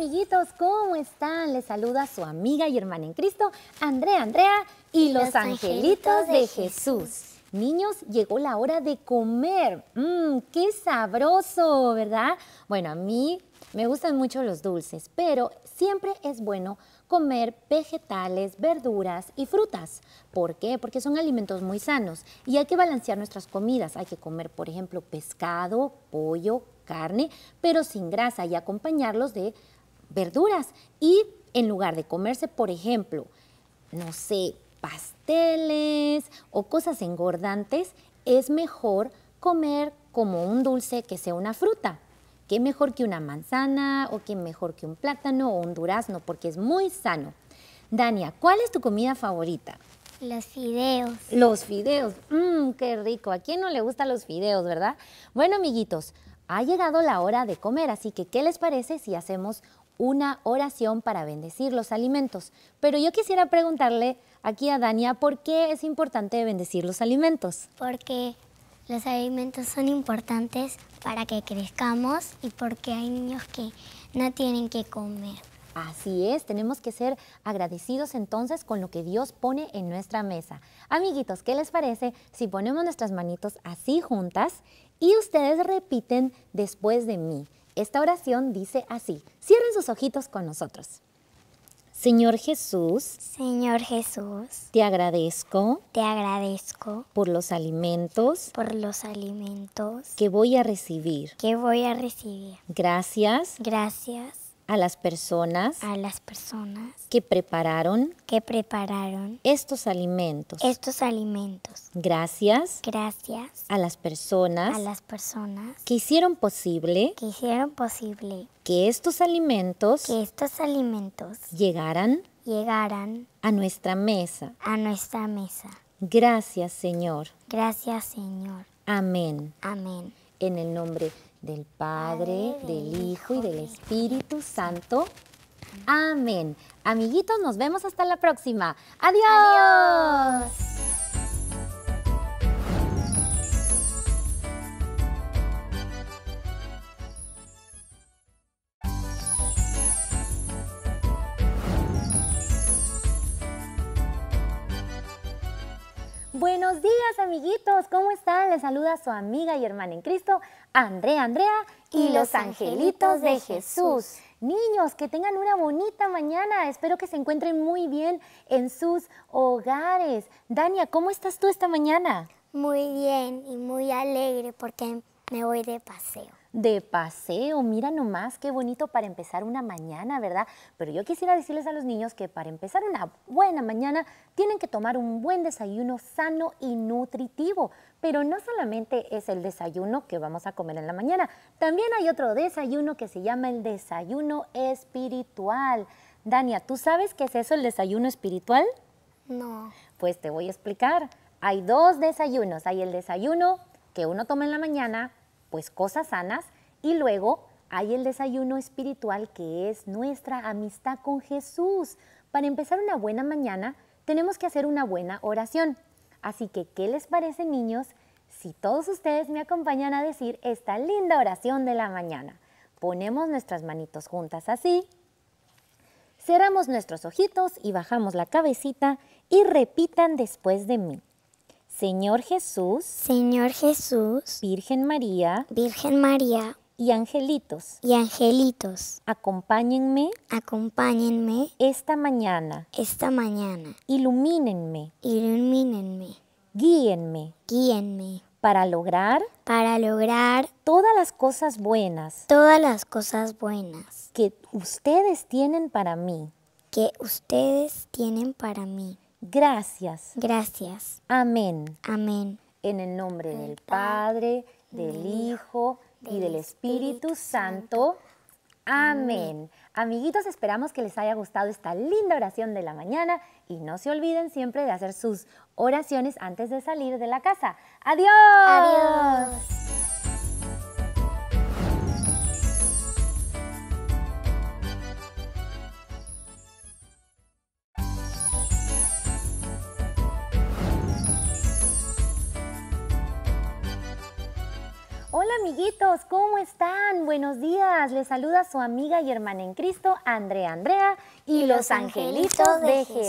amiguitos, ¿cómo están? Les saluda su amiga y hermana en Cristo, Andrea Andrea y, los, angelitos, de, Jesús. Jesús. Niños, llegó la hora de comer. Mmm, qué sabroso, ¿verdad? Bueno, a mí me gustan mucho los dulces, pero siempre es bueno comer vegetales, verduras y frutas. ¿Por qué? Porque son alimentos muy sanos y hay que balancear nuestras comidas. Hay que comer, por ejemplo, pescado, pollo, carne, pero sin grasa y acompañarlos de verduras y en lugar de comerse, por ejemplo, no sé, pasteles o cosas engordantes, es mejor comer como un dulce que sea una fruta. ¿Qué mejor que una manzana o qué mejor que un plátano o un durazno? Porque es muy sano. Dania, ¿cuál es tu comida favorita? Los fideos. Los fideos. Mmm, qué rico. ¿A quién no le gustan los fideos, verdad? Bueno, amiguitos, ha llegado la hora de comer, así que ¿qué les parece si hacemos una oración para bendecir los alimentos. Pero yo quisiera preguntarle aquí a Dania, ¿por qué es importante bendecir los alimentos? Porque los alimentos son importantes para que crezcamos y porque hay niños que no tienen que comer. Así es, tenemos que ser agradecidos entonces con lo que Dios pone en nuestra mesa. Amiguitos, ¿qué les parece si ponemos nuestras manitos así juntas y ustedes repiten después de mí? Esta oración dice así. Cierren sus ojitos con nosotros. Señor Jesús. Señor Jesús. Te agradezco. Te agradezco. Por los alimentos. Por los alimentos. Que voy a recibir. Que voy a recibir. Gracias. Gracias a las personas a las personas que prepararon que prepararon estos alimentos estos alimentos gracias gracias a las personas a las personas que hicieron posible que hicieron posible que estos alimentos que estos alimentos llegaran llegaran a nuestra mesa a nuestra mesa gracias Señor gracias Señor amén amén en el nombre del Padre, del Hijo y del Espíritu Santo. Amén. Amiguitos, nos vemos hasta la próxima. Adiós. Adiós. Buenos días, amiguitos. ¿Cómo están? Les saluda su amiga y hermana en Cristo, Andrea Andrea y, los angelitos de Jesús. Niños, que tengan una bonita mañana. Espero que se encuentren muy bien en sus hogares. Dania, ¿cómo estás tú esta mañana? Muy bien y muy alegre porque me voy de paseo de paseo. Mira nomás qué bonito para empezar una mañana, ¿verdad? Pero yo quisiera decirles a los niños que para empezar una buena mañana tienen que tomar un buen desayuno sano y nutritivo. Pero no solamente es el desayuno que vamos a comer en la mañana, también hay otro desayuno que se llama el desayuno espiritual. Dania, ¿tú sabes qué es eso el desayuno espiritual? No. Pues te voy a explicar. Hay dos desayunos. Hay el desayuno que uno toma en la mañana pues cosas sanas y luego hay el desayuno espiritual que es nuestra amistad con Jesús. Para empezar una buena mañana tenemos que hacer una buena oración. Así que, ¿qué les parece niños si todos ustedes me acompañan a decir esta linda oración de la mañana? Ponemos nuestras manitos juntas así, cerramos nuestros ojitos y bajamos la cabecita y repitan después de mí. Señor Jesús, Señor Jesús, Virgen María, Virgen María, y angelitos. Y angelitos. Acompáñenme. Acompáñenme. Esta mañana. Esta mañana. Ilumínenme. Ilumínenme. Guíenme. Guíenme. Para lograr. Para lograr. Todas las cosas buenas. Todas las cosas buenas. Que ustedes tienen para mí. Que ustedes tienen para mí. Gracias. Gracias. Amén. Amén. En el nombre del Padre, del Hijo y del Espíritu Santo. Amén. Amiguitos, esperamos que les haya gustado esta linda oración de la mañana y no se olviden siempre de hacer sus oraciones antes de salir de la casa. Adiós. Adiós. amiguitos, ¿cómo están? Buenos días, les saluda su amiga y hermana en Cristo, Andrea Andrea y, los angelitos de Jesús.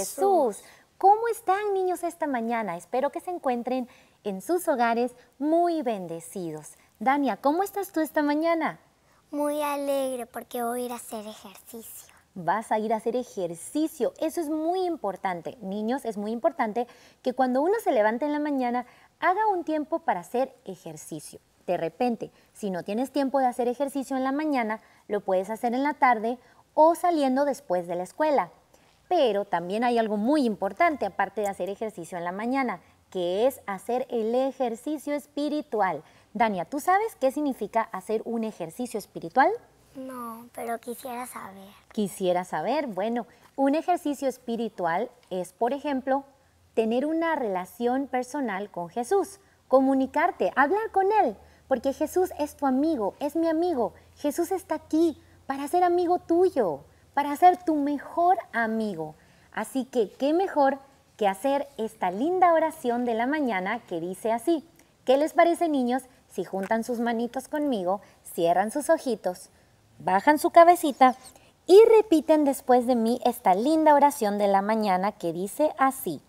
Jesús. ¿Cómo están niños esta mañana? Espero que se encuentren en sus hogares muy bendecidos. Dania, ¿cómo estás tú esta mañana? Muy alegre porque voy a ir a hacer ejercicio vas a ir a hacer ejercicio. Eso es muy importante. Niños, es muy importante que cuando uno se levante en la mañana haga un tiempo para hacer ejercicio de repente, si no tienes tiempo de hacer ejercicio en la mañana, lo puedes hacer en la tarde o saliendo después de la escuela. Pero también hay algo muy importante aparte de hacer ejercicio en la mañana, que es hacer el ejercicio espiritual. Dania, ¿tú sabes qué significa hacer un ejercicio espiritual? No, pero quisiera saber. Quisiera saber, bueno, un ejercicio espiritual es, por ejemplo, tener una relación personal con Jesús, comunicarte, hablar con Él, porque Jesús es tu amigo, es mi amigo. Jesús está aquí para ser amigo tuyo, para ser tu mejor amigo. Así que, ¿qué mejor que hacer esta linda oración de la mañana que dice así? ¿Qué les parece niños si juntan sus manitos conmigo, cierran sus ojitos, bajan su cabecita y repiten después de mí esta linda oración de la mañana que dice así?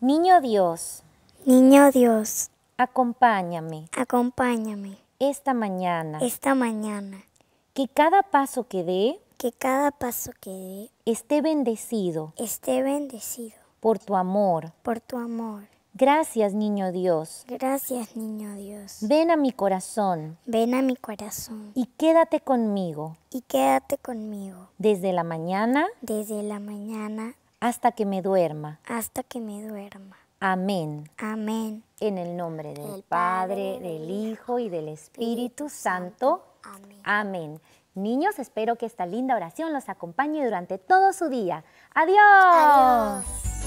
Niño Dios. Niño Dios Acompáñame. Acompáñame. Esta mañana. Esta mañana. Que cada paso que dé. Que cada paso que dé. Esté bendecido. Esté bendecido. Por tu amor. Por tu amor. Gracias, niño Dios. Gracias, niño Dios. Ven a mi corazón. Ven a mi corazón. Y quédate conmigo. Y quédate conmigo. Desde la mañana. Desde la mañana. Hasta que me duerma. Hasta que me duerma. Amén. Amén. En el nombre del Padre, del Hijo y del Espíritu, Santo. Amén. Amén. Niños, espero que esta linda oración los acompañe durante todo su día. Adiós. Adiós.